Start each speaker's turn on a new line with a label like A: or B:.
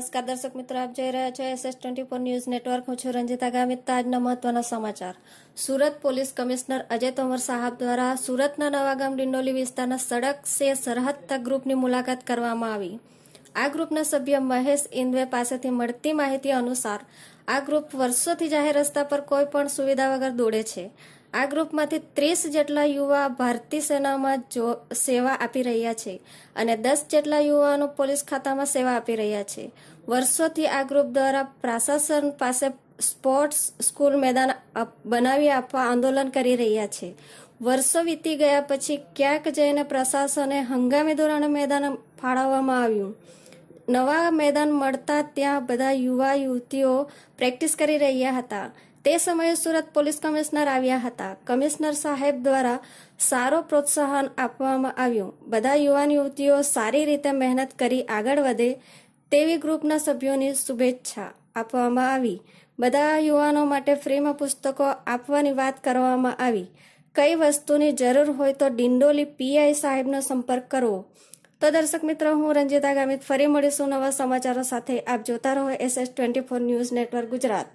A: નમસ્કાર દર્શક મિત્રો આપ જોઈ રહ્યા છો SS twenty four news network હું છું રંજિતા ગામિત આજના મહત્વના સમાચાર સુરત પોલીસ કમિશનર અજય તોમર સાહબ દ્વારા સુરતના નવાગામ ડિંડોલી વિસ્તારના સડક સે સરહદ ગ્રુપની મુલાકાત કરવામાં આવી આ ગ્રુપના સભ્ય મહેશ ઇન્દવે પાસેથી મળતી માહિતી અનુસાર આ ગ્રુપ વર્ષોથી જાહેર રસ્તા પર કોઈ પણ સુવિધા વગર દોડે છે આ ગ્રુપમાંથી ત્રીસ જેટલા યુવા ભારતીય સેનામાં જો સેવા આપી રહ્યા છે અને દસ જેટલા યુવાનો પોલીસ ખાતામાં સેવા આપી રહ્યા છે વર્ષોથી આ ગ્રુપ દ્વારા પ્રશાસન પાસે સ્પોર્ટ્સ સ્કૂલ મેદાન બનાવી આપવા આંદોલન કરી રહ્યા છે વર્ષો વીતી ગયા પછી ક્યાંક જઈને પ્રશાસને હંગામી ધોરણે મેદાન ફાળવવામાં આવ્યું નવા મેદાન મળતા ત્યાં બધા યુવા યુવતીઓ પ્રેક્ટિસ કરી રહ્યા હતા તે સમયે સુરત પોલીસ કમિશનર આવ્યા હતા કમિશનર સાહેબ દ્વારા સારો પ્રોત્સાહન આપવામાં આવ્યું બધા યુવાન યુવતીઓ સારી રીતે મહેનત કરી આગળ વધે તેવી ગ્રુપના સભ્યોની શુભેચ્છા આપવામાં આવી બધા યુવાનો માટે ફ્રીમાં પુસ્તકો આપવાની વાત કરવામાં આવી કઈ વસ્તુની જરૂર હોય તો ડિંડોલી પીઆઈ સાહેબનો સંપર્ક કરવો તો દર્શક મિત્રો હું રંજીતા ગામિત ફરી મળીશું નવા સમાચારો સાથે આપ જોતા રહો SS twenty four news network Gujarat